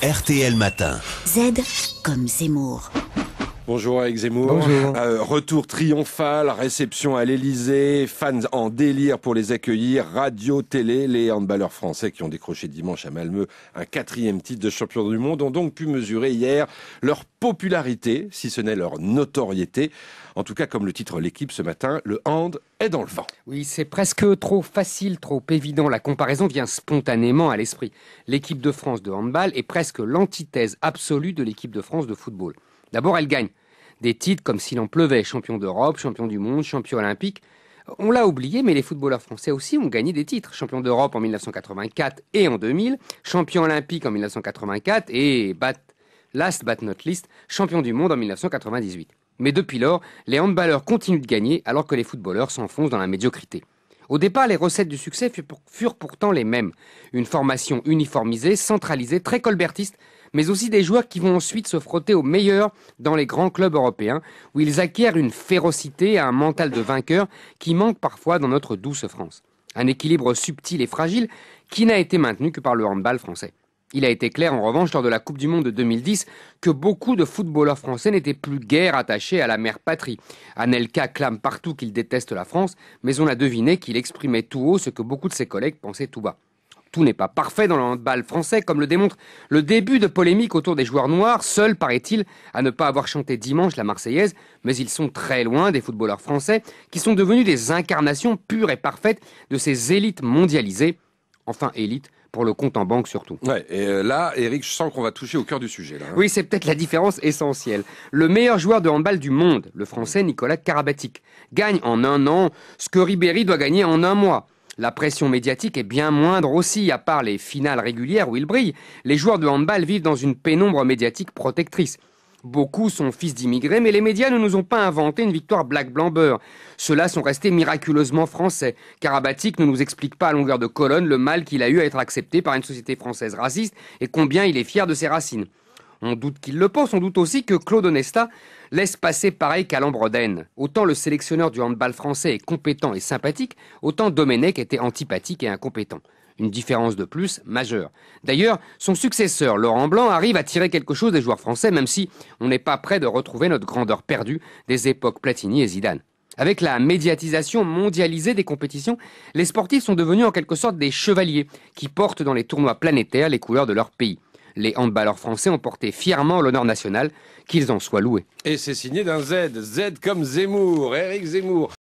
RTL Matin. Z comme Zemmour. Bonjour avec Zemmour. Euh, retour triomphal, réception à l'Elysée, fans en délire pour les accueillir, radio, télé, les handballeurs français qui ont décroché dimanche à Malmö un quatrième titre de champion du monde ont donc pu mesurer hier leur popularité, si ce n'est leur notoriété. En tout cas, comme le titre l'équipe ce matin, le hand est dans le vent. Oui, c'est presque trop facile, trop évident. La comparaison vient spontanément à l'esprit. L'équipe de France de handball est presque l'antithèse absolue de l'équipe de France de football. D'abord, elle gagne des titres comme s'il en pleuvait, champion d'Europe, champion du monde, champion olympique. Euh, on l'a oublié, mais les footballeurs français aussi ont gagné des titres. Champion d'Europe en 1984 et en 2000, champion olympique en 1984 et, bat, last but not least, champion du monde en 1998. Mais depuis lors, les handballeurs continuent de gagner alors que les footballeurs s'enfoncent dans la médiocrité. Au départ, les recettes du succès furent pourtant les mêmes. Une formation uniformisée, centralisée, très colbertiste, mais aussi des joueurs qui vont ensuite se frotter aux meilleurs dans les grands clubs européens, où ils acquièrent une férocité et un mental de vainqueur qui manque parfois dans notre douce France. Un équilibre subtil et fragile qui n'a été maintenu que par le handball français. Il a été clair en revanche lors de la Coupe du Monde de 2010 que beaucoup de footballeurs français n'étaient plus guère attachés à la mère patrie. Anelka clame partout qu'il déteste la France, mais on a deviné qu'il exprimait tout haut ce que beaucoup de ses collègues pensaient tout bas. Tout n'est pas parfait dans le handball français, comme le démontre le début de polémique autour des joueurs noirs, seuls, paraît-il, à ne pas avoir chanté dimanche la Marseillaise, mais ils sont très loin des footballeurs français, qui sont devenus des incarnations pures et parfaites de ces élites mondialisées. Enfin, élites, pour le compte en banque surtout. et euh, là, Eric, je sens qu'on va toucher au cœur du sujet. Là, hein. Oui, c'est peut-être la différence essentielle. Le meilleur joueur de handball du monde, le français Nicolas Karabatic, gagne en un an ce que Ribéry doit gagner en un mois. La pression médiatique est bien moindre aussi, à part les finales régulières où il brille. Les joueurs de handball vivent dans une pénombre médiatique protectrice. Beaucoup sont fils d'immigrés, mais les médias ne nous ont pas inventé une victoire black-blanc-beurre. Ceux-là sont restés miraculeusement français. Karabatic ne nous explique pas à longueur de colonne le mal qu'il a eu à être accepté par une société française raciste et combien il est fier de ses racines. On doute qu'il le pense, on doute aussi que Claude Onesta laisse passer pareil Broden. Autant le sélectionneur du handball français est compétent et sympathique, autant Domenech était antipathique et incompétent. Une différence de plus majeure. D'ailleurs, son successeur, Laurent Blanc, arrive à tirer quelque chose des joueurs français, même si on n'est pas prêt de retrouver notre grandeur perdue des époques Platini et Zidane. Avec la médiatisation mondialisée des compétitions, les sportifs sont devenus en quelque sorte des chevaliers qui portent dans les tournois planétaires les couleurs de leur pays. Les handballeurs français ont porté fièrement l'honneur national, qu'ils en soient loués. Et c'est signé d'un Z, Z comme Zemmour, Eric Zemmour.